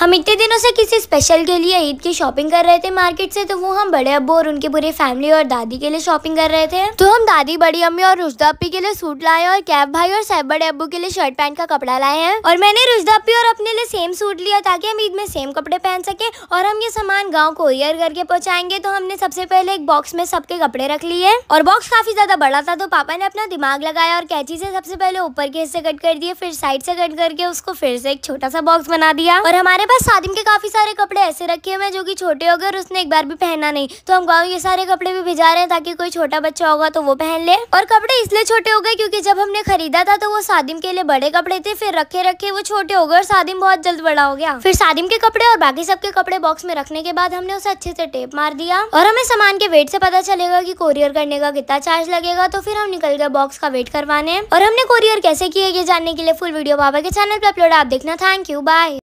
हम इतने दिनों से किसी स्पेशल के लिए ईद की शॉपिंग कर रहे थे मार्केट से तो वो हम बड़े अब्बू और उनके पूरे फैमिली और दादी के लिए शॉपिंग कर रहे थे तो हम दादी बड़ी अम्मी और रुजदा अपी के लिए सूट लाए और कैब भाई और सैब बड़े अबू के लिए शर्ट पैंट का कपड़ा लाए हैं और मैंने रुजदा अपी और अपने लिए सेम सूट लिया ताकि हम ईद में सेम कपड़े पहन सके और हम ये सामान गाँव कोरियर करके पहुँचाएंगे तो हमने सबसे पहले एक बॉक्स में सबके कपड़े रख लिए और बॉक्स काफी ज्यादा बड़ा था तो पापा ने अपना दिमाग लगाया और कैची से सबसे पहले ऊपर के हिस्से कट कर दिए फिर साइड से कट करके उसको फिर से एक छोटा सा बॉक्स बना दिया और हमारे पास सादिम के काफ़ी सारे कपड़े ऐसे रखे हुए हैं जो कि छोटे हो गए और उसने एक बार भी पहना नहीं तो हम गाँव ये सारे कपड़े भी भिजा रहे हैं ताकि कोई छोटा बच्चा होगा तो वो पहन ले और कपड़े इसलिए छोटे हो गए क्योंकि जब हमने खरीदा था तो वो सादिम के लिए बड़े कपड़े थे फिर रखे रखे वो छोटे हो गए और सादिम बहुत जल्द बड़ा हो गया फिर सादिम के कपड़े और बाकी सबके कपड़े बॉक्स में रखने के बाद हमने उसे अच्छे से टेप मार दिया और हमें सामान के वेट से पता चलेगा की कोरियर करने का कितना चार्ज लगेगा तो फिर हम निकल गए बॉक्स का वेट करवाने और हमने कोरियर कैसे किया ये जानने के लिए फुल वीडियो बाबा के चैनल पर अपलोड आप देखना थैंक यू बाय